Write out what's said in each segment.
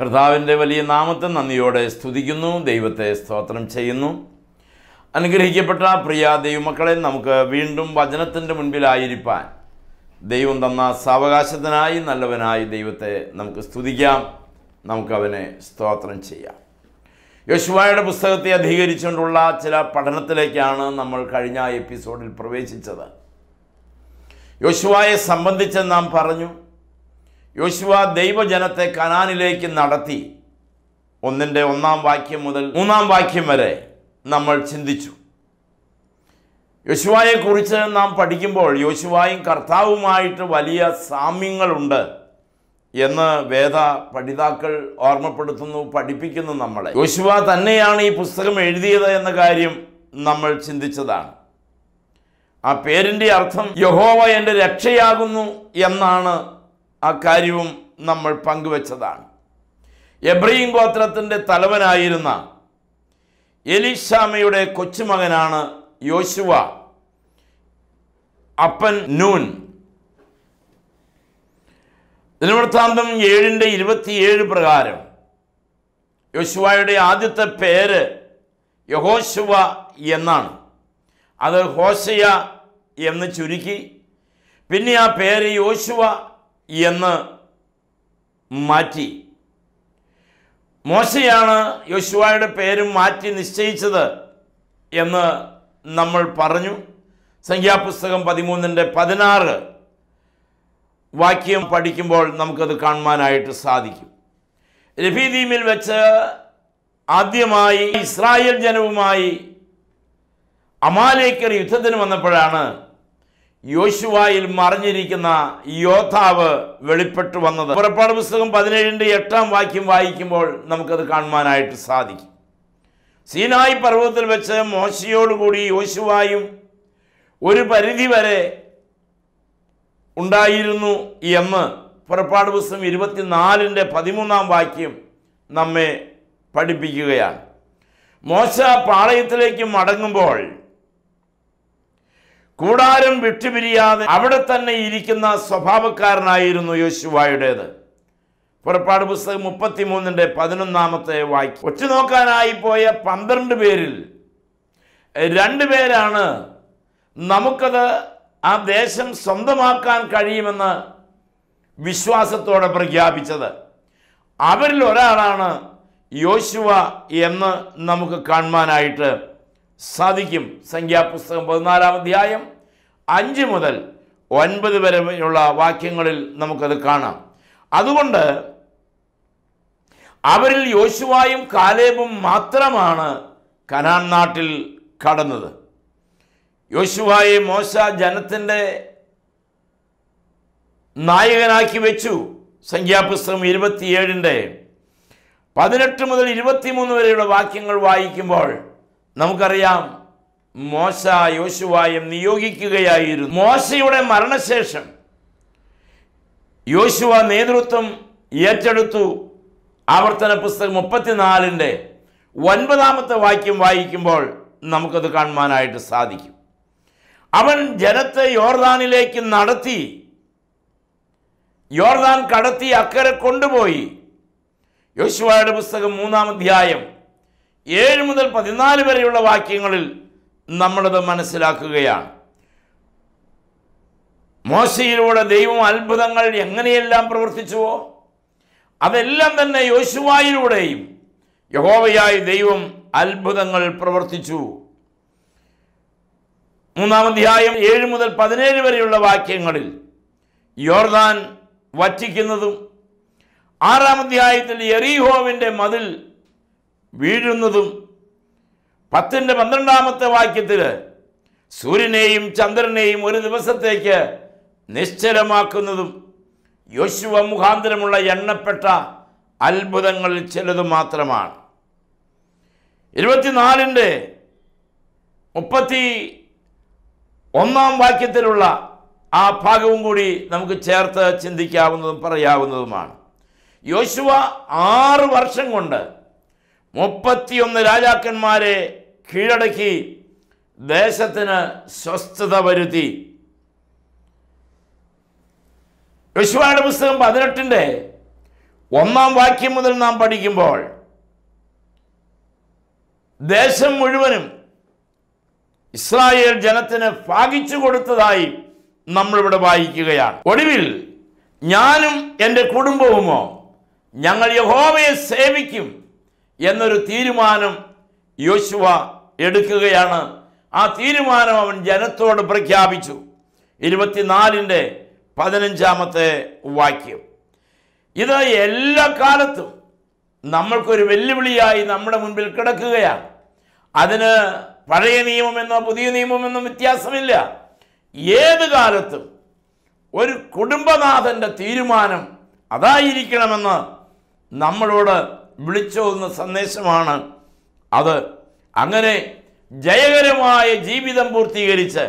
കർത്താവിൻ്റെ വലിയ നാമത്തെ നന്ദിയോടെ സ്തുതിക്കുന്നു ദൈവത്തെ സ്തോത്രം ചെയ്യുന്നു അനുഗ്രഹിക്കപ്പെട്ട പ്രിയ ദൈവമക്കളെ നമുക്ക് വീണ്ടും വചനത്തിൻ്റെ മുൻപിലായിരിക്കാൻ ദൈവം തന്ന സാവകാശത്തിനായി നല്ലവനായി ദൈവത്തെ നമുക്ക് സ്തുതിക്കാം നമുക്കവനെ സ്തോത്രം ചെയ്യാം യശുവായുടെ പുസ്തകത്തെ അധികരിച്ചുകൊണ്ടുള്ള ചില പഠനത്തിലേക്കാണ് നമ്മൾ കഴിഞ്ഞ എപ്പിസോഡിൽ പ്രവേശിച്ചത് യശുവായെ സംബന്ധിച്ച് നാം പറഞ്ഞു യോശുവ ദൈവജനത്തെ കനാനിലേക്ക് നടത്തി ഒന്നിൻ്റെ ഒന്നാം വാക്യം മുതൽ മൂന്നാം വാക്യം വരെ നമ്മൾ ചിന്തിച്ചു യോശുവായെക്കുറിച്ച് നാം പഠിക്കുമ്പോൾ യോശുവായും കർത്താവുമായിട്ട് വലിയ സാമ്യങ്ങളുണ്ട് എന്ന് വേദ പഠിതാക്കൾ ഓർമ്മപ്പെടുത്തുന്നു പഠിപ്പിക്കുന്നു നമ്മളെ യോശുവ തന്നെയാണ് ഈ പുസ്തകം എഴുതിയത് എന്ന കാര്യം നമ്മൾ ചിന്തിച്ചതാണ് ആ പേരിൻ്റെ അർത്ഥം യഹോവ എൻ്റെ രക്ഷയാകുന്നു എന്നാണ് ആ കാര്യവും നമ്മൾ പങ്കുവച്ചതാണ് എബ്രഹീം ഗോത്രത്തിൻ്റെ തലവനായിരുന്ന എലിഷാമയുടെ കൊച്ചുമകനാണ് യോശുവ അപ്പൻ നൂൻ ദിനവൃത്താന്തം ഏഴിൻ്റെ ഇരുപത്തിയേഴ് പ്രകാരം യോശുവയുടെ ആദ്യത്തെ പേര് യഹോശുവ എന്നാണ് അത് ഹോശയ എന്ന് ചുരുക്കി പിന്നെ ആ പേര് യോശുവ എന്ന് മാറ്റി മോശയാണ് യോശുവായുടെ പേര് മാറ്റി നിശ്ചയിച്ചത് എന്ന് നമ്മൾ പറഞ്ഞു സംഖ്യാപുസ്തകം പതിമൂന്നിൻ്റെ പതിനാറ് വാക്യം പഠിക്കുമ്പോൾ നമുക്കത് കാണുവാനായിട്ട് സാധിക്കും രഫീദീമിൽ വെച്ച് ആദ്യമായി ഇസ്രായേൽ ജനവുമായി അമാലേക്കർ യുദ്ധത്തിന് വന്നപ്പോഴാണ് യോശുവായിൽ മറിഞ്ഞിരിക്കുന്ന യോദ്ധാവ് വെളിപ്പെട്ടു വന്നത് പുറപ്പാട് പുസ്തകം പതിനേഴിൻ്റെ എട്ടാം വാക്യം വായിക്കുമ്പോൾ നമുക്കത് കാണുവാനായിട്ട് സാധിക്കും സീനായി പർവ്വതത്തിൽ വെച്ച് മോശയോടുകൂടി യോശുവായും ഒരു പരിധി വരെ ഉണ്ടായിരുന്നു എന്ന് പുറപ്പാട് പുസ്തകം ഇരുപത്തിനാലിൻ്റെ പതിമൂന്നാം വാക്യം നമ്മെ പഠിപ്പിക്കുകയാണ് മോശ പാളയത്തിലേക്ക് മടങ്ങുമ്പോൾ കൂടാരം വിട്ടുപിരിയാതെ അവിടെ തന്നെ ഇരിക്കുന്ന സ്വഭാവക്കാരനായിരുന്നു യോശുവായുടേത് പുറപ്പാട് പുസ്തകം മുപ്പത്തിമൂന്നിൻ്റെ പതിനൊന്നാമത്തെ വായിക്കും ഒറ്റുനോക്കാനായി പോയ പന്ത്രണ്ട് പേരിൽ രണ്ട് പേരാണ് നമുക്കത് ആ ദേശം സ്വന്തമാക്കാൻ കഴിയുമെന്ന് വിശ്വാസത്തോടെ പ്രഖ്യാപിച്ചത് അവരിൽ ഒരാളാണ് യോശുവ എന്ന് നമുക്ക് കാണുവാനായിട്ട് സാധിക്കും സംഖ്യാപുസ്തകം പതിനാലാം അധ്യായം അഞ്ച് മുതൽ ഒൻപത് വരെയുള്ള വാക്യങ്ങളിൽ നമുക്കത് കാണാം അതുകൊണ്ട് അവരിൽ യോശുവായും കാലേബും മാത്രമാണ് കനാൻ നാട്ടിൽ കടന്നത് യോശുവായെ മോശ ജനത്തിൻ്റെ നായകനാക്കി വെച്ചു സംഖ്യാപുസ്തകം ഇരുപത്തിയേഴിൻ്റെ പതിനെട്ട് മുതൽ ഇരുപത്തിമൂന്ന് വരെയുള്ള വാക്യങ്ങൾ വായിക്കുമ്പോൾ നമുക്കറിയാം മോശ യോശുവായും നിയോഗിക്കുകയായിരുന്നു മോശയുടെ മരണശേഷം യോശുവ നേതൃത്വം ഏറ്റെടുത്തു ആവർത്തന പുസ്തകം മുപ്പത്തിനാലിൻ്റെ ഒൻപതാമത്തെ വാക്യം വായിക്കുമ്പോൾ നമുക്കത് കാണുവാനായിട്ട് സാധിക്കും അവൻ ജനത്തെ യോർദാനിലേക്ക് നടത്തി യോർദാൻ കടത്തി അക്കരെ കൊണ്ടുപോയി യോശുവയുടെ പുസ്തകം മൂന്നാം അധ്യായം ഏഴ് മുതൽ പതിനാല് വരെയുള്ള വാക്യങ്ങളിൽ നമ്മളത് മനസ്സിലാക്കുകയാണ് മോശയിലൂടെ ദൈവം അത്ഭുതങ്ങൾ എങ്ങനെയെല്ലാം പ്രവർത്തിച്ചുവോ അതെല്ലാം തന്നെ യോശുവായിലൂടെയും യഹോവയായി ദൈവം അത്ഭുതങ്ങൾ പ്രവർത്തിച്ചു മൂന്നാമധ്യായം ഏഴ് മുതൽ പതിനേഴ് വരെയുള്ള വാക്യങ്ങളിൽ യോർദാൻ വറ്റിക്കുന്നതും ആറാം അധ്യായത്തിൽ എറിഹോവിൻ്റെ മതിൽ വീഴുന്നതും പത്തിൻ്റെ പന്ത്രണ്ടാമത്തെ വാക്യത്തിൽ സൂര്യനെയും ചന്ദ്രനെയും ഒരു ദിവസത്തേക്ക് നിശ്ചലമാക്കുന്നതും യോശുവ മുഖാന്തരമുള്ള എണ്ണപ്പെട്ട അത്ഭുതങ്ങളിൽ ചിലത് മാത്രമാണ് ഇരുപത്തിനാലിൻ്റെ മുപ്പത്തി ഒന്നാം വാക്യത്തിലുള്ള ആ ഭാഗവും കൂടി നമുക്ക് ചേർത്ത് ചിന്തിക്കാവുന്നതും പറയാവുന്നതുമാണ് യോശുവ ആറ് വർഷം കൊണ്ട് മുപ്പത്തിയൊന്ന് രാജാക്കന്മാരെ കീഴടക്കി ദേശത്തിന് സ്വസ്ഥത വരുത്തി യശുവായുടെ പുസ്തകം പതിനെട്ടിൻ്റെ ഒന്നാം വാക്യം മുതൽ നാം പഠിക്കുമ്പോൾ ദേശം മുഴുവനും ഇസ്രായേൽ ജനത്തിന് ഭാഗിച്ചു കൊടുത്തതായി നമ്മളിവിടെ വായിക്കുകയാണ് ഒടുവിൽ ഞാനും എൻ്റെ കുടുംബവുമോ ഞങ്ങൾ യഹോവയെ സേവിക്കും എന്നൊരു തീരുമാനം യോശുവ എടുക്കുകയാണ് ആ തീരുമാനം അവൻ ജനത്തോട് പ്രഖ്യാപിച്ചു ഇരുപത്തിനാലിൻ്റെ പതിനഞ്ചാമത്തെ വാക്യം ഇത് എല്ലാ കാലത്തും നമ്മൾക്കൊരു വെല്ലുവിളിയായി നമ്മുടെ മുൻപിൽ കിടക്കുകയാണ് അതിന് പഴയ നിയമമെന്നോ പുതിയ നിയമമെന്നോ വ്യത്യാസമില്ല ഏത് കാലത്തും ഒരു കുടുംബനാഥൻ്റെ തീരുമാനം അതായിരിക്കണമെന്ന് നമ്മളോട് വിളിച്ചോതുന്ന സന്ദേശമാണ് അത് അങ്ങനെ ജയകരമായ ജീവിതം പൂർത്തീകരിച്ച്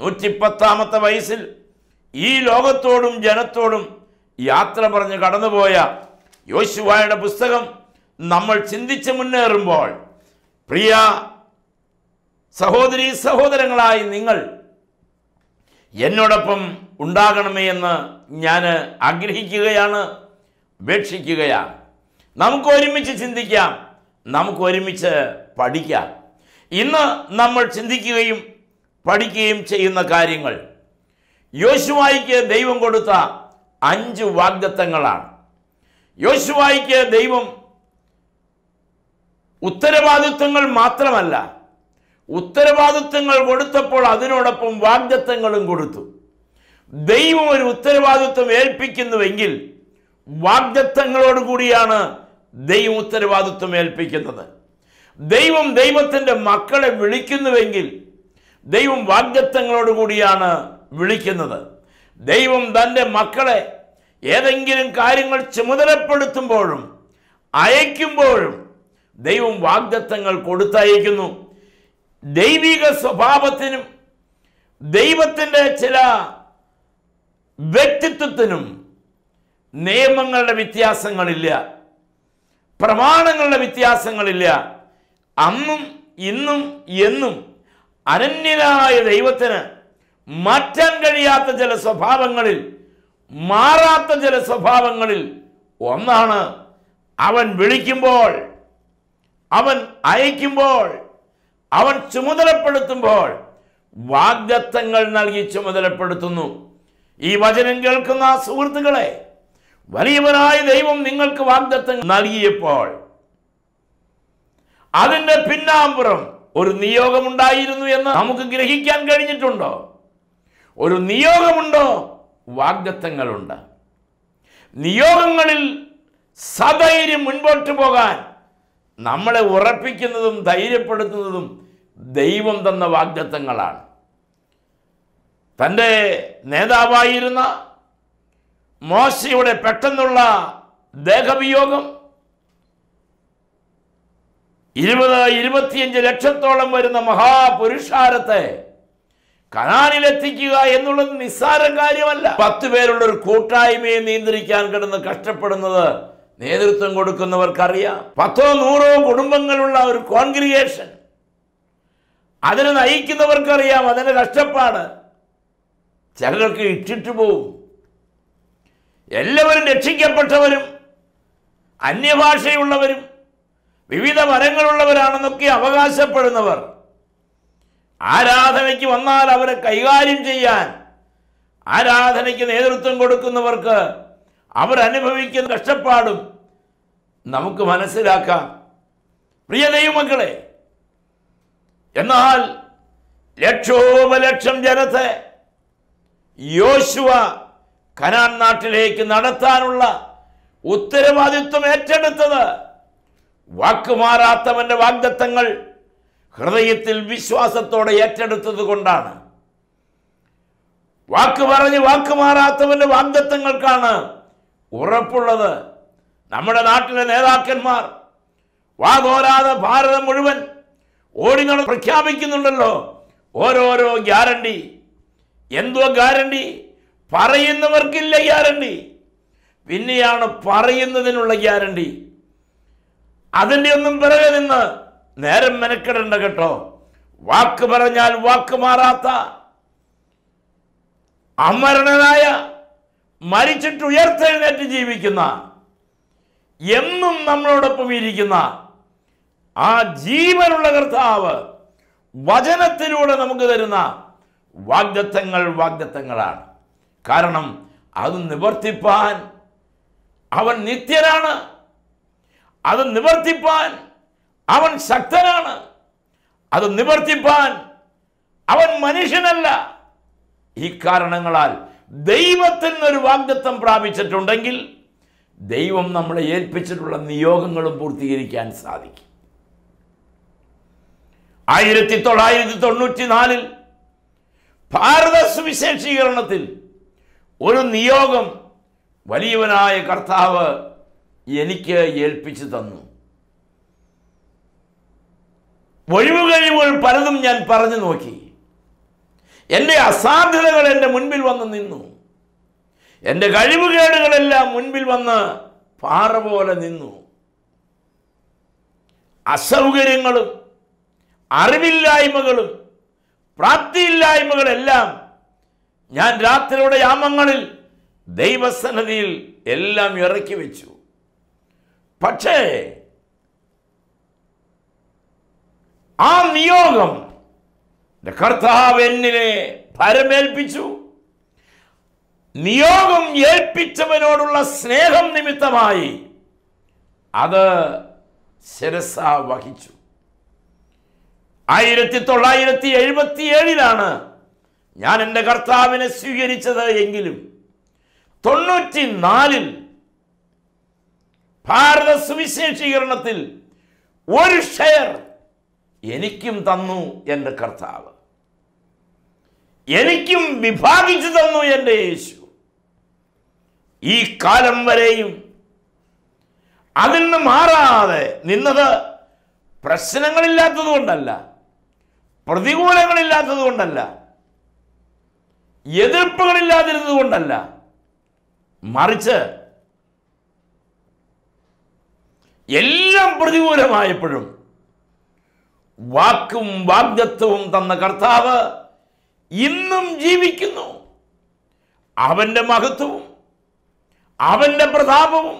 നൂറ്റിപ്പത്താമത്തെ വയസ്സിൽ ഈ ലോകത്തോടും ജനത്തോടും യാത്ര പറഞ്ഞ് കടന്നുപോയ യോശുവായുടെ പുസ്തകം നമ്മൾ ചിന്തിച്ച് മുന്നേറുമ്പോൾ പ്രിയ സഹോദരി സഹോദരങ്ങളായി നിങ്ങൾ എന്നോടൊപ്പം ഉണ്ടാകണമേ എന്ന് ഞാൻ ആഗ്രഹിക്കുകയാണ് അപേക്ഷിക്കുകയാണ് നമുക്ക് ഒരുമിച്ച് ചിന്തിക്കാം നമുക്ക് ഒരുമിച്ച് പഠിക്കാം ഇന്ന് നമ്മൾ ചിന്തിക്കുകയും പഠിക്കുകയും ചെയ്യുന്ന കാര്യങ്ങൾ യോശുവായിക്ക് ദൈവം കൊടുത്ത അഞ്ച് വാഗ്ദത്തങ്ങളാണ് യോശുവായിക്ക് ദൈവം ഉത്തരവാദിത്വങ്ങൾ മാത്രമല്ല ഉത്തരവാദിത്വങ്ങൾ കൊടുത്തപ്പോൾ അതിനോടൊപ്പം വാഗ്ദത്തങ്ങളും കൊടുത്തു ദൈവം ഒരു ഉത്തരവാദിത്വം ഏൽപ്പിക്കുന്നുവെങ്കിൽ വാഗ്ദത്തങ്ങളോടുകൂടിയാണ് ദൈവം ഉത്തരവാദിത്വം ഏൽപ്പിക്കുന്നത് ദൈവം ദൈവത്തിൻ്റെ മക്കളെ വിളിക്കുന്നുവെങ്കിൽ ദൈവം വാഗ്ദത്തങ്ങളോടുകൂടിയാണ് വിളിക്കുന്നത് ദൈവം തൻ്റെ മക്കളെ ഏതെങ്കിലും കാര്യങ്ങൾ ചുമതലപ്പെടുത്തുമ്പോഴും അയക്കുമ്പോഴും ദൈവം വാഗ്ദത്തങ്ങൾ കൊടുത്തയക്കുന്നു ദൈവിക സ്വഭാവത്തിനും ദൈവത്തിൻ്റെ ചില വ്യക്തിത്വത്തിനും നിയമങ്ങളുടെ വ്യത്യാസങ്ങളില്ല പ്രമാണങ്ങളുടെ വ്യത്യാസങ്ങളില്ല അന്നും ഇന്നും എന്നും അനന്യനായ ദൈവത്തിന് മാറ്റാൻ കഴിയാത്ത ചില സ്വഭാവങ്ങളിൽ മാറാത്ത ചില സ്വഭാവങ്ങളിൽ ഒന്നാണ് അവൻ വിളിക്കുമ്പോൾ അവൻ അയക്കുമ്പോൾ അവൻ ചുമതലപ്പെടുത്തുമ്പോൾ വാഗ്ദത്തങ്ങൾ നൽകി ചുമതലപ്പെടുത്തുന്നു ഈ വചനം കേൾക്കുന്ന സുഹൃത്തുക്കളെ വലിയവനായ ദൈവം നിങ്ങൾക്ക് വാഗ്ദത്തം നൽകിയപ്പോൾ അതിൻ്റെ പിന്നാമ്പുറം ഒരു നിയോഗമുണ്ടായിരുന്നു എന്ന് നമുക്ക് ഗ്രഹിക്കാൻ കഴിഞ്ഞിട്ടുണ്ടോ ഒരു നിയോഗമുണ്ടോ വാഗ്ദത്തങ്ങളുണ്ട് നിയോഗങ്ങളിൽ സധൈര്യം മുൻപോട്ട് പോകാൻ നമ്മളെ ഉറപ്പിക്കുന്നതും ധൈര്യപ്പെടുത്തുന്നതും ദൈവം തന്ന വാഗ്ദത്തങ്ങളാണ് തൻ്റെ നേതാവായിരുന്ന മോശയുടെ പെട്ടെന്നുള്ള ദേഹവിയോഗം ഇരുപത് ഇരുപത്തിയഞ്ച് ലക്ഷത്തോളം വരുന്ന മഹാപുരുഷാരത്തെ കനാനിലെത്തിക്കുക എന്നുള്ളത് നിസ്സാര കാര്യമല്ല പത്ത് പേരുള്ള ഒരു കൂട്ടായ്മയെ നിയന്ത്രിക്കാൻ കിടന്ന് കഷ്ടപ്പെടുന്നത് നേതൃത്വം കൊടുക്കുന്നവർക്കറിയാം പത്തോ നൂറോ കുടുംബങ്ങളുള്ള ഒരു കോൺഗ്രിഗേഷൻ അതിനെ നയിക്കുന്നവർക്കറിയാം അതിൻ്റെ കഷ്ടപ്പാട് ചിലർക്ക് ഇട്ടിട്ട് പോവും എല്ലാവരും രക്ഷിക്കപ്പെട്ടവരും അന്യഭാഷയുള്ളവരും വിവിധ മരങ്ങളുള്ളവരാണെന്നൊക്കെ അവകാശപ്പെടുന്നവർ ആരാധനയ്ക്ക് വന്നാൽ അവരെ കൈകാര്യം ചെയ്യാൻ ആരാധനയ്ക്ക് നേതൃത്വം കൊടുക്കുന്നവർക്ക് അവരനുഭവിക്കുന്ന കഷ്ടപ്പാടും നമുക്ക് മനസ്സിലാക്കാം പ്രിയ ദൈവമക്കളെ എന്നാൽ ലക്ഷോപലക്ഷം ജനത്തെ യോശുവ കനാൻ നാട്ടിലേക്ക് നടത്താനുള്ള ഉത്തരവാദിത്വം ഏറ്റെടുത്തത് വാക്കുമാറാത്തവന്റെ വാഗ്ദത്തങ്ങൾ ഹൃദയത്തിൽ വിശ്വാസത്തോടെ ഏറ്റെടുത്തത് കൊണ്ടാണ് വാക്ക് പറഞ്ഞ് വാക്ക് വാഗ്ദത്തങ്ങൾക്കാണ് ഉറപ്പുള്ളത് നമ്മുടെ നാട്ടിലെ നേതാക്കന്മാർ വാതോരാതെ ഭാരതം മുഴുവൻ ഓടി നട പ്രഖ്യാപിക്കുന്നുണ്ടല്ലോ ഓരോരോ ഗ്യാരണ്ടി എന്തോ ഗ്യാരണ്ടി പറയുന്നവർക്കില്ല ഗ്യാരണ്ടി പിന്നെയാണ് പറയുന്നതിനുള്ള ഗ്യാരണ്ടി അതിൻ്റെ ഒന്നും പിറകെ നിന്ന് നേരം മെനക്കെടേണ്ട കേട്ടോ വാക്ക് പറഞ്ഞാൽ വാക്ക് മാറാത്ത അമരണനായ മരിച്ചിട്ട് ഉയർത്തെഴുന്നേറ്റ് ജീവിക്കുന്ന എന്നും നമ്മളോടൊപ്പം ഇരിക്കുന്ന ആ ജീവനുള്ള കർത്താവ് വചനത്തിലൂടെ നമുക്ക് തരുന്ന വാഗ്ദത്തങ്ങൾ വാഗ്ദത്തങ്ങളാണ് കാരണം അത് നിവർത്തിപ്പാൻ അവൻ നിത്യനാണ് അത് നിവർത്തിപ്പാൻ അവൻ ശക്തനാണ് അത് നിവർത്തിപ്പാൻ അവൻ മനുഷ്യനല്ല ഈ കാരണങ്ങളാൽ ദൈവത്തിൽ നിന്നൊരു വാഗ്ദത്വം പ്രാപിച്ചിട്ടുണ്ടെങ്കിൽ ദൈവം നമ്മളെ ഏൽപ്പിച്ചിട്ടുള്ള നിയോഗങ്ങളും പൂർത്തീകരിക്കാൻ സാധിക്കും ആയിരത്തി തൊള്ളായിരത്തി തൊണ്ണൂറ്റി നാലിൽ ഭാരത സുവിശേഷീകരണത്തിൽ ഒരു നിയോഗം വലിയവനായ കർത്താവ് എനിക്ക് ഏൽപ്പിച്ചു തന്നു ഒഴിവ് കഴിവുകൾ പലതും ഞാൻ പറഞ്ഞു നോക്കി എൻ്റെ അസാധ്യതകൾ എൻ്റെ മുൻപിൽ വന്ന് നിന്നു എൻ്റെ കഴിവുകേടുകളെല്ലാം മുൻപിൽ വന്ന് പാറ പോലെ നിന്നു അസൗകര്യങ്ങളും അറിവില്ലായ്മകളും പ്രാപ്തിയില്ലായ്മകളെല്ലാം ഞാൻ രാത്രിയുടെ യാമങ്ങളിൽ ദൈവസന്നതിയിൽ എല്ലാം ഇറക്കി വെച്ചു പക്ഷേ ആ നിയോഗം കർത്താവ് എന്നിനെ ഭരമേൽപ്പിച്ചു നിയോഗം ഏൽപ്പിച്ചവനോടുള്ള സ്നേഹം നിമിത്തമായി അത് ശിരസ വഹിച്ചു ആയിരത്തി തൊള്ളായിരത്തി എഴുപത്തി ഏഴിലാണ് ഞാൻ എൻ്റെ കർത്താവിനെ സ്വീകരിച്ചത് എങ്കിലും തൊണ്ണൂറ്റി നാലിൽ ഭാരത സുവിശേഷീകരണത്തിൽ ഒരു ഷെയർ എനിക്കും തന്നു എൻ്റെ കർത്താവ് എനിക്കും വിഭാഗിച്ചു തന്നു എൻ്റെ യേശു ഈ കാലം വരെയും അതിൽ നിന്ന് മാറാതെ നിന്നത് പ്രശ്നങ്ങളില്ലാത്തതുകൊണ്ടല്ല പ്രതികൂലങ്ങളില്ലാത്തതുകൊണ്ടല്ല എതിർപ്പുകളില്ലാതിരുന്നത് കൊണ്ടല്ല മറിച്ച് എല്ലാം പ്രതികൂലമായപ്പോഴും വാക്കും വാഗ്ദത്വവും തന്ന കർത്താവ് ഇന്നും ജീവിക്കുന്നു അവൻ്റെ മഹത്വവും അവൻ്റെ പ്രതാപവും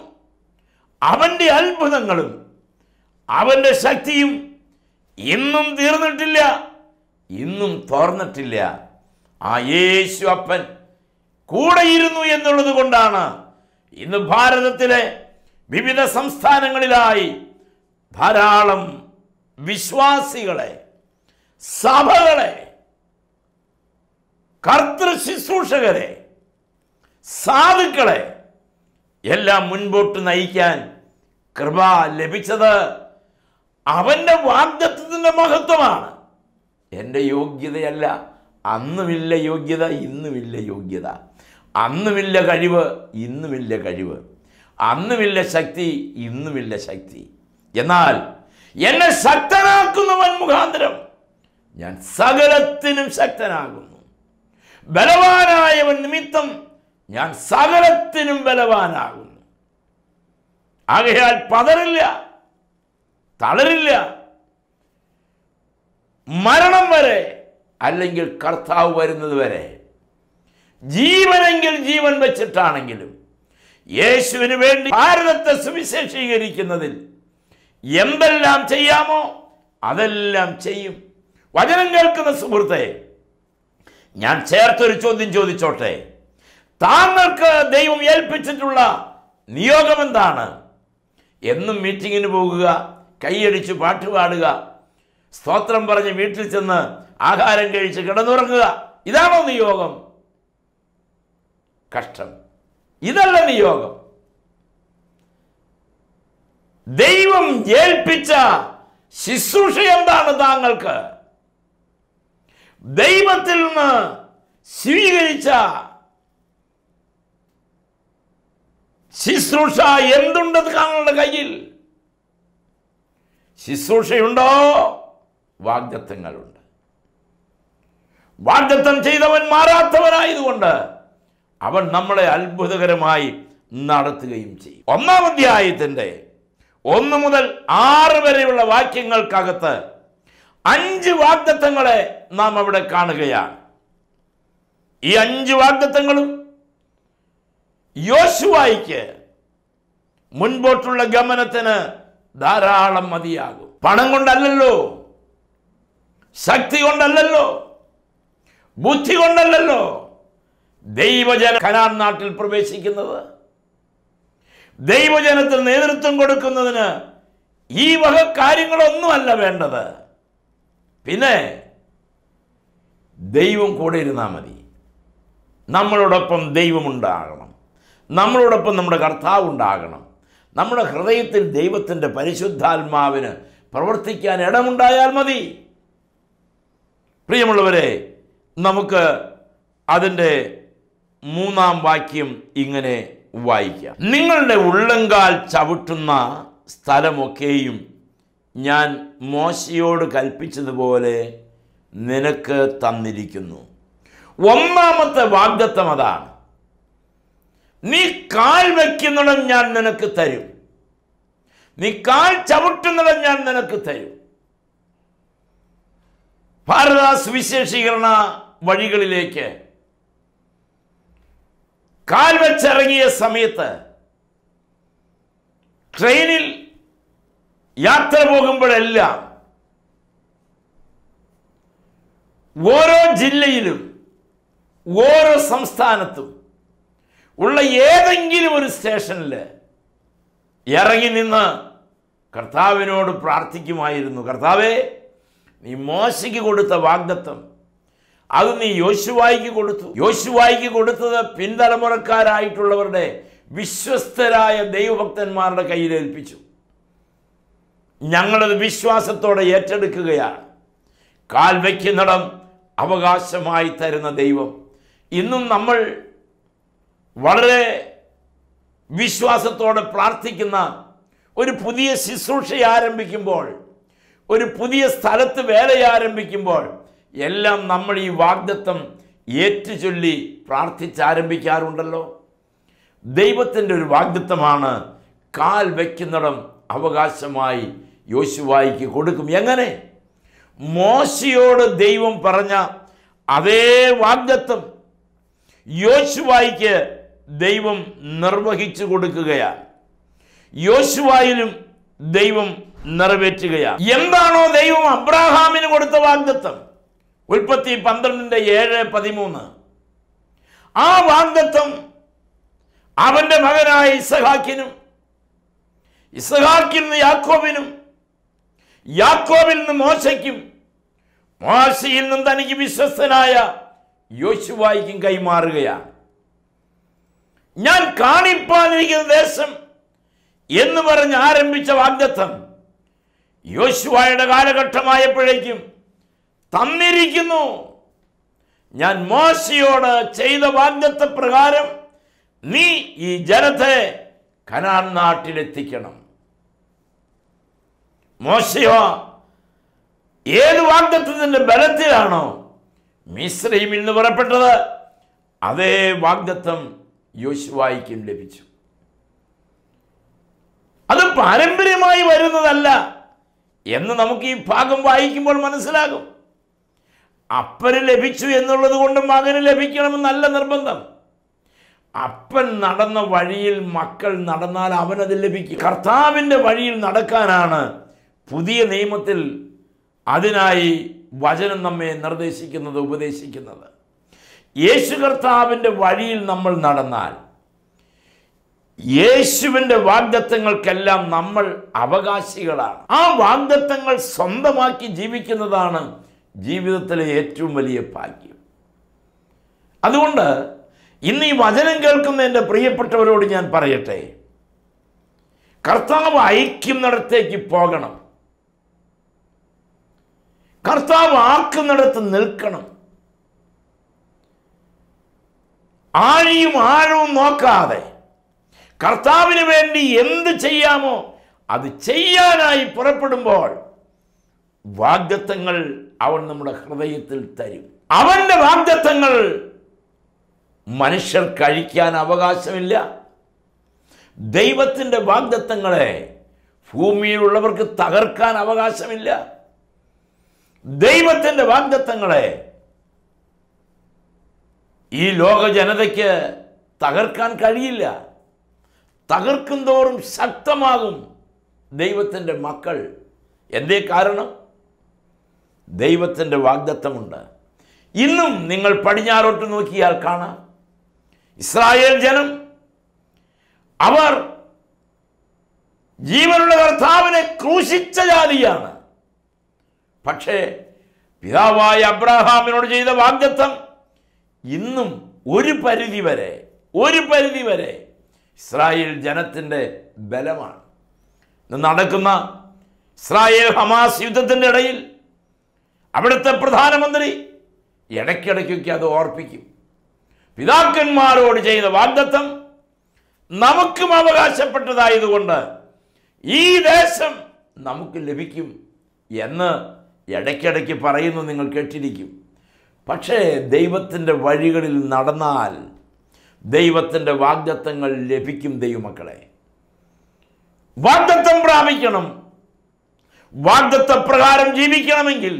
അവൻ്റെ അത്ഭുതങ്ങളും അവൻ്റെ ശക്തിയും ഇന്നും തീർന്നിട്ടില്ല ഇന്നും തോർന്നിട്ടില്ല ആ യേശു അപ്പൻ കൂടെയിരുന്നു എന്നുള്ളത് കൊണ്ടാണ് ഇന്ന് ഭാരതത്തിലെ വിവിധ സംസ്ഥാനങ്ങളിലായി ധാരാളം വിശ്വാസികളെ സഭകളെ കർത്തൃ ശുശ്രൂഷകരെ സാധുക്കളെ എല്ലാം മുൻപോട്ട് നയിക്കാൻ കൃപ ലഭിച്ചത് അവൻ്റെ വാഗ്ദത്വത്തിൻ്റെ മഹത്വമാണ് എൻ്റെ യോഗ്യതയല്ല അന്നുമില്ല യോഗ്യത ഇന്നുമില്ല യോഗ്യത അന്നുമില്ല കഴിവ് ഇന്നുമില്ല കഴിവ് അന്നുമില്ല ശക്തി ഇന്നുമില്ല ശക്തി എന്നാൽ എന്നെ ശക്തനാക്കുന്നവൻ മുഖാന്തരം ഞാൻ സകലത്തിനും ശക്തനാകുന്നു ബലവാനായവൻ നിമിത്തം ഞാൻ സകലത്തിനും ബലവാനാകുന്നു ആകയാൽ പതറില്ല തളരില്ല മരണം വരെ അല്ലെങ്കിൽ കർത്താവ് വരുന്നത് വരെ ജീവനെങ്കിൽ ജീവൻ വച്ചിട്ടാണെങ്കിലും യേശുവിന് വേണ്ടി ഭാരതത്തെ സുവിശേഷീകരിക്കുന്നതിൽ എന്തെല്ലാം ചെയ്യാമോ അതെല്ലാം ചെയ്യും വചനം കേൾക്കുന്ന സുഹൃത്തെ ഞാൻ ചേർത്തൊരു ചോദ്യം ചോദിച്ചോട്ടെ താങ്കൾക്ക് ദൈവം ഏൽപ്പിച്ചിട്ടുള്ള നിയോഗം എന്താണ് എന്നും മീറ്റിങ്ങിന് പോകുക കൈയടിച്ച് പാട്ടുപാടുക സ്തോത്രം പറഞ്ഞ് വീട്ടിൽ ചെന്ന് ആഹാരം കഴിച്ച് കിടന്നുറങ്ങുക ഇതാണോ നിയോഗം കഷ്ടം ഇതല്ല നിയോഗം ദൈവം ഏൽപ്പിച്ച ശുശ്രൂഷ എന്താണ് താങ്കൾക്ക് ദൈവത്തിൽ നിന്ന് സ്വീകരിച്ച ശുശ്രൂഷ എന്തുണ്ടത് താങ്കളുടെ കയ്യിൽ ശുശ്രൂഷയുണ്ടോ വാഗ്ദത്തങ്ങളുണ്ട് വാഗ്ദത്തം ചെയ്തവൻ മാറാത്തവനായതുകൊണ്ട് അവൻ നമ്മളെ അത്ഭുതകരമായി നടത്തുകയും ചെയ്യും ഒന്നാം അധ്യായത്തിൻ്റെ ഒന്ന് മുതൽ ആറ് വരെയുള്ള വാക്യങ്ങൾക്കകത്ത് അഞ്ച് വാഗ്ദത്തങ്ങളെ നാം അവിടെ കാണുകയാണ് ഈ അഞ്ച് വാഗ്ദത്തങ്ങളും യോശുവായിക്ക് മുൻപോട്ടുള്ള ഗമനത്തിന് ധാരാളം മതിയാകും പണം കൊണ്ടല്ലല്ലോ ശക്തി കൊണ്ടല്ലല്ലോ ബുദ്ധി കൊണ്ടല്ലല്ലോ ദൈവജന കനാൻ നാട്ടിൽ പ്രവേശിക്കുന്നത് ദൈവജനത്തിൽ നേതൃത്വം കൊടുക്കുന്നതിന് ഈ വക കാര്യങ്ങളൊന്നുമല്ല വേണ്ടത് പിന്നെ ദൈവം കൂടെ ഇരുന്നാൽ മതി നമ്മളോടൊപ്പം ദൈവമുണ്ടാകണം നമ്മളോടൊപ്പം നമ്മുടെ കർത്താവ് ഉണ്ടാകണം നമ്മുടെ ഹൃദയത്തിൽ ദൈവത്തിൻ്റെ പരിശുദ്ധാത്മാവിന് പ്രവർത്തിക്കാൻ ഇടമുണ്ടായാൽ മതി പ്രിയമുള്ളവരെ നമുക്ക് അതിൻ്റെ മൂന്നാം വാക്യം ഇങ്ങനെ വായിക്കാം നിങ്ങളുടെ ഉള്ളങ്കാൽ ചവിട്ടുന്ന സ്ഥലമൊക്കെയും ഞാൻ മോശയോട് കൽപ്പിച്ചതുപോലെ നിനക്ക് തന്നിരിക്കുന്നു ഒന്നാമത്തെ വാഗ്ദത്വം അതാണ് നീ കാൽ വയ്ക്കുന്നിടം ഞാൻ നിനക്ക് തരും നീ കാൽ ചവിട്ടുന്നിടം ഞാൻ നിനക്ക് തരും ഭാരത സുവിശേഷീകരണ വഴികളിലേക്ക് കാൽവച്ചിറങ്ങിയ സമയത്ത് ട്രെയിനിൽ യാത്ര പോകുമ്പോഴെല്ലാം ഓരോ ജില്ലയിലും ഓരോ സംസ്ഥാനത്തും ഉള്ള ഏതെങ്കിലും ഒരു സ്റ്റേഷനിൽ ഇറങ്ങി നിന്ന് കർത്താവിനോട് പ്രാർത്ഥിക്കുമായിരുന്നു കർത്താവേ നീ മോശയ്ക്ക് കൊടുത്ത വാഗ്ദത്വം അത് നീ യോശുവായിക്ക് കൊടുത്തു യോശുവായിക്ക് കൊടുത്തത് പിൻതലമുറക്കാരായിട്ടുള്ളവരുടെ വിശ്വസ്തരായ ദൈവഭക്തന്മാരുടെ ഏൽപ്പിച്ചു ഞങ്ങളത് വിശ്വാസത്തോടെ ഏറ്റെടുക്കുകയാണ് കാൽ നടം അവകാശമായി തരുന്ന ദൈവം ഇന്നും നമ്മൾ വളരെ വിശ്വാസത്തോടെ പ്രാർത്ഥിക്കുന്ന ഒരു പുതിയ ശുശ്രൂഷ ആരംഭിക്കുമ്പോൾ ഒരു പുതിയ സ്ഥലത്ത് വേലയാരംഭിക്കുമ്പോൾ എല്ലാം നമ്മൾ ഈ വാഗ്ദത്വം ഏറ്റുചൊല്ലി പ്രാർത്ഥിച്ചാരംഭിക്കാറുണ്ടല്ലോ ദൈവത്തിൻ്റെ ഒരു വാഗ്ദത്വമാണ് കാൽ വയ്ക്കുന്നിടം അവകാശമായി യോശുവായിക്ക് കൊടുക്കും എങ്ങനെ മോശയോട് ദൈവം പറഞ്ഞ അതേ വാഗ്ദത്വം യോശുവായിക്ക് ദൈവം നിർവഹിച്ചു കൊടുക്കുകയാണ് യോശുവായിലും ദൈവം നിറവേറ്റുകയാണ് എന്താണോ ദൈവം അബ്രാഹാമിന് കൊടുത്ത വാഗ്ദത്വം ഉൽപ്പത്തി പന്ത്രണ്ടിന്റെ ഏഴ് പതിമൂന്ന് ആ വാഗ്ദത്വം അവന്റെ മകനായ ഇസഹാക്കിനും ഇസഹാക്കിൽ നിന്ന് യാക്കോബിനും യാക്കോബിൽ നിന്ന് മോശയ്ക്കും മോശയിൽ നിന്ന് തനിക്ക് വിശ്വസ്തനായ യോശുവായിക്കും കൈമാറുകയാണ് ഞാൻ കാണിപ്പാനിരിക്കുന്ന ദേശം എന്ന് പറഞ്ഞ് ആരംഭിച്ച വാഗ്ദത്തം യോശുവായുടെ കാലഘട്ടമായപ്പോഴേക്കും തന്നിരിക്കുന്നു ഞാൻ മോശയോട് ചെയ്ത വാഗ്ദത്ത പ്രകാരം നീ ഈ ജനത്തെ കനാൻ നാട്ടിലെത്തിക്കണം മോശയോ ഏത് വാഗ്ദത്വത്തിൻ്റെ ബലത്തിലാണോ മിശ്രയിൽ നിന്ന് പുറപ്പെട്ടത് അതേ വാഗ്ദത്വം യോശുവായിക്കും ലഭിച്ചു അത് പാരമ്പര്യമായി വരുന്നതല്ല എന്ന് നമുക്ക് ഈ ഭാഗം വായിക്കുമ്പോൾ മനസ്സിലാകും അപ്പന് ലഭിച്ചു എന്നുള്ളത് കൊണ്ട് മകന് ലഭിക്കണമെന്നല്ല നിർബന്ധം അപ്പൻ നടന്ന വഴിയിൽ മക്കൾ നടന്നാൽ അവനത് ലഭിക്കും കർത്താവിൻ്റെ വഴിയിൽ നടക്കാനാണ് പുതിയ നിയമത്തിൽ അതിനായി വചനം നമ്മെ നിർദ്ദേശിക്കുന്നത് ഉപദേശിക്കുന്നത് യേശു കർത്താവിൻ്റെ വഴിയിൽ നമ്മൾ നടന്നാൽ യേശുവിൻ്റെ വാഗ്ദത്വങ്ങൾക്കെല്ലാം നമ്മൾ അവകാശികളാണ് ആ വാഗ്ദത്വങ്ങൾ സ്വന്തമാക്കി ജീവിക്കുന്നതാണ് ജീവിതത്തിലെ ഏറ്റവും വലിയ ഭാഗ്യം അതുകൊണ്ട് ഇന്ന് ഈ വചനം കേൾക്കുന്ന എൻ്റെ പ്രിയപ്പെട്ടവരോട് ഞാൻ പറയട്ടെ കർത്താവ് ഐക്യുന്നിടത്തേക്ക് പോകണം കർത്താവ് ആക്കുന്നിടത്ത് നിൽക്കണം ആഴിയും ആഴവും നോക്കാതെ കർത്താവിന് വേണ്ടി എന്ത് ചെയ്യാമോ അത് ചെയ്യാനായി പുറപ്പെടുമ്പോൾ വാഗ്ദത്തങ്ങൾ അവൻ നമ്മുടെ ഹൃദയത്തിൽ തരും അവൻ്റെ വാഗ്ദത്തങ്ങൾ മനുഷ്യർ കഴിക്കാൻ അവകാശമില്ല ദൈവത്തിൻ്റെ വാഗ്ദത്തങ്ങളെ ഭൂമിയിലുള്ളവർക്ക് തകർക്കാൻ അവകാശമില്ല ദൈവത്തിൻ്റെ വാഗ്ദത്തങ്ങളെ ഈ ലോക ജനതയ്ക്ക് തകർക്കാൻ കഴിയില്ല തകർക്കും തോറും ശക്തമാകും ദൈവത്തിൻ്റെ മക്കൾ എന്തേ കാരണം ദൈവത്തിൻ്റെ വാഗ്ദത്തമുണ്ട് ഇന്നും നിങ്ങൾ പടിഞ്ഞാറോട്ട് നോക്കിയാൽ കാണാം ഇസ്രായേൽ ജനം അവർ ജീവനുള്ള കർത്താവിനെ ക്രൂശിച്ച ജാതിയാണ് പക്ഷേ പിതാവായ അബ്രഹാമിനോട് ചെയ്ത വാഗ്ദത്തം ഇന്നും ഒരു പരിധി വരെ ഒരു പരിധി വരെ ഇസ്രായേൽ ജനത്തിൻ്റെ ബലമാണ് നടക്കുന്ന ഇസ്രായേൽ ഹമാസ് യുദ്ധത്തിൻ്റെ ഇടയിൽ അവിടുത്തെ പ്രധാനമന്ത്രി ഇടയ്ക്കിടയ്ക്കൊക്കെ അത് ഓർപ്പിക്കും പിതാക്കന്മാരോട് ചെയ്ത വാഗ്ദത്തം നമുക്കും അവകാശപ്പെട്ടതായതുകൊണ്ട് ഈ ദേശം നമുക്ക് ലഭിക്കും എന്ന് ഇടയ്ക്കിടയ്ക്ക് പറയുന്നു നിങ്ങൾ കേട്ടിരിക്കും പക്ഷേ ദൈവത്തിൻ്റെ വഴികളിൽ നടന്നാൽ ദൈവത്തിൻ്റെ വാഗ്ദത്തങ്ങൾ ലഭിക്കും ദൈവമക്കളെ വാഗ്ദത്തം പ്രാപിക്കണം വാഗ്ദത്ത പ്രകാരം ജീവിക്കണമെങ്കിൽ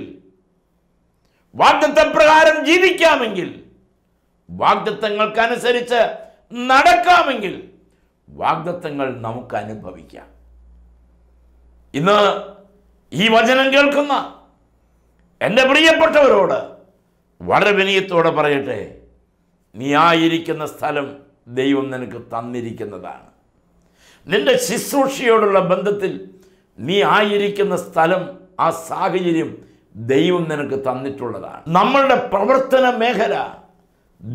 വാഗ്ദത്ത പ്രകാരം ജീവിക്കാമെങ്കിൽ വാഗ്ദത്തങ്ങൾക്കനുസരിച്ച് നടക്കാമെങ്കിൽ വാഗ്ദത്തങ്ങൾ നമുക്ക് അനുഭവിക്കാം ഇന്ന് ഈ വചനം കേൾക്കുന്ന എൻ്റെ പ്രിയപ്പെട്ടവരോട് വളരെ വിനയത്തോടെ പറയട്ടെ നീ ആയിരിക്കുന്ന സ്ഥലം ദൈവം നിനക്ക് തന്നിരിക്കുന്നതാണ് നിന്റെ ശുശ്രൂഷയോടുള്ള ബന്ധത്തിൽ നീ ആയിരിക്കുന്ന സ്ഥലം ആ സാഹചര്യം ദൈവം നിനക്ക് തന്നിട്ടുള്ളതാണ് നമ്മളുടെ പ്രവർത്തന മേഖല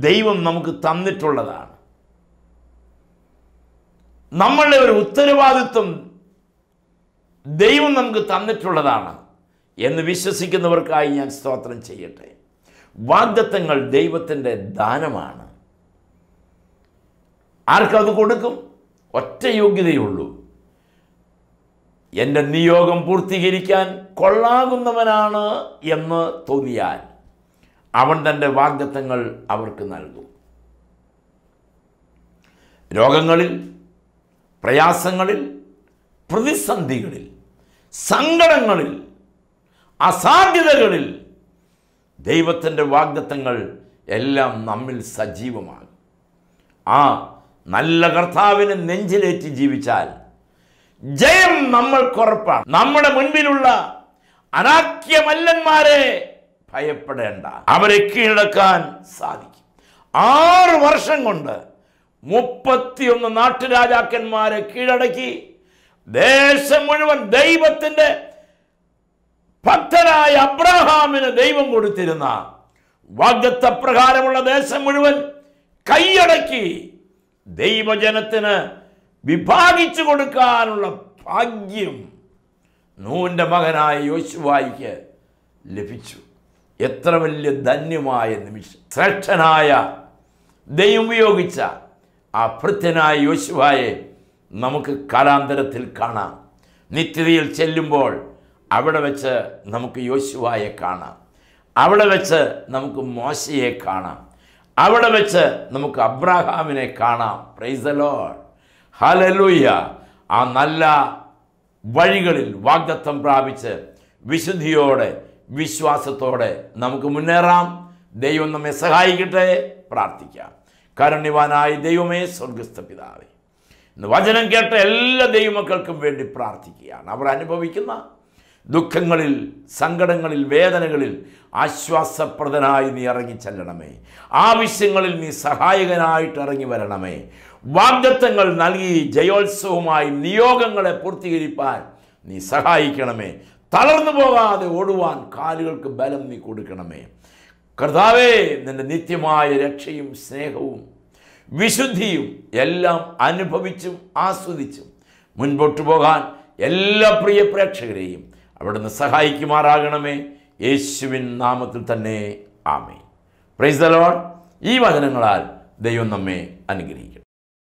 ദൈവം നമുക്ക് തന്നിട്ടുള്ളതാണ് നമ്മളുടെ ഒരു ഉത്തരവാദിത്വം ദൈവം നമുക്ക് തന്നിട്ടുള്ളതാണ് എന്ന് വിശ്വസിക്കുന്നവർക്കായി ഞാൻ സ്തോത്രം ചെയ്യട്ടെ വാഗ്ദത്തങ്ങൾ ദൈവത്തിൻ്റെ ദാനമാണ് ആർക്കത് കൊടുക്കും ഒറ്റ യോഗ്യതയുള്ളൂ എൻ്റെ നിയോഗം പൂർത്തീകരിക്കാൻ കൊള്ളാകുന്നവനാണ് എന്ന് തോന്നിയാൽ അവൻ തൻ്റെ വാഗ്ദത്തങ്ങൾ അവർക്ക് നൽകും രോഗങ്ങളിൽ പ്രയാസങ്ങളിൽ പ്രതിസന്ധികളിൽ സങ്കടങ്ങളിൽ അസാധ്യതകളിൽ ദൈവത്തിൻ്റെ വാഗ്ദത്തങ്ങൾ എല്ലാം നമ്മിൽ സജീവമാണ് ആ നല്ല കർത്താവിന് നെഞ്ചിലേറ്റി ജീവിച്ചാൽ ജയം നമ്മൾക്കുറപ്പാണ് നമ്മുടെ മുൻപിലുള്ള അനാഖ്യമല്ലന്മാരെ ഭയപ്പെടേണ്ട അവരെ കീഴടക്കാൻ സാധിക്കും ആറ് വർഷം കൊണ്ട് മുപ്പത്തിയൊന്ന് നാട്ടുരാജാക്കന്മാരെ കീഴടക്കി ദേശം മുഴുവൻ ദൈവത്തിൻ്റെ ഭക്തനായ അബ്രഹാമിന് ദൈവം കൊടുത്തിരുന്ന വാഗ്ദത്ത പ്രകാരമുള്ള ദേശം മുഴുവൻ കൈയടക്കി ദൈവജനത്തിന് വിഭാഗിച്ചു കൊടുക്കാനുള്ള ഭാഗ്യം നൂന്റെ മകനായ യോശുവായിക്ക് ലഭിച്ചു എത്ര വലിയ ധന്യമായ നിമിഷം ശ്രേഷ്ഠനായ ദൈവം ഉപയോഗിച്ച ആ ഭൃത്യനായ യോശുവായെ നമുക്ക് കാലാന്തരത്തിൽ കാണാം നിത്യതയിൽ ചെല്ലുമ്പോൾ അവിടെ വെച്ച് നമുക്ക് യോശുവായെ കാണാം അവിടെ വെച്ച് നമുക്ക് മോശയെ കാണാം അവിടെ വെച്ച് നമുക്ക് അബ്രാഹാമിനെ കാണാം പ്രൈസ് ലോൺ ഹലലൂയ ആ നല്ല വഴികളിൽ വാഗ്ദത്വം പ്രാപിച്ച് വിശുദ്ധിയോടെ വിശ്വാസത്തോടെ നമുക്ക് മുന്നേറാം ദൈവം നമ്മെ സഹായിക്കട്ടെ പ്രാർത്ഥിക്കാം കരുണ്യവാനായ ദൈവമേ സ്വർഗസ്ഥ പിതാവേ ഇന്ന് വചനം കേട്ട എല്ലാ ദൈവമക്കൾക്കും വേണ്ടി പ്രാർത്ഥിക്കുകയാണ് അവർ അനുഭവിക്കുന്ന ദുഃഖങ്ങളിൽ സങ്കടങ്ങളിൽ വേദനകളിൽ ആശ്വാസപ്രദനായി നീ ഇറങ്ങി ചെല്ലണമേ ആവശ്യങ്ങളിൽ നീ സഹായകനായിട്ട് ഇറങ്ങി വരണമേ വാഗ്ദത്തങ്ങൾ നൽകി ജയോത്സവമായി നിയോഗങ്ങളെ പൂർത്തീകരിപ്പാൻ നീ സഹായിക്കണമേ തളർന്നു പോകാതെ ഓടുവാൻ കാലുകൾക്ക് ബലം നീ കൊടുക്കണമേ കർത്താവേ നിൻ്റെ നിത്യമായ രക്ഷയും സ്നേഹവും വിശുദ്ധിയും എല്ലാം അനുഭവിച്ചും ആസ്വദിച്ചും മുൻപോട്ട് പോകാൻ എല്ലാ പ്രിയ പ്രേക്ഷകരെയും അവിടുന്ന് സഹായിക്കുമാറാകണമേ യേശുവിൻ നാമത്തിൽ തന്നെ ആമേ പ്രൈസ് ലോഡ് ഈ വചനങ്ങളാൽ ദൈവം നമ്മെ അനുഗ്രഹിക്കും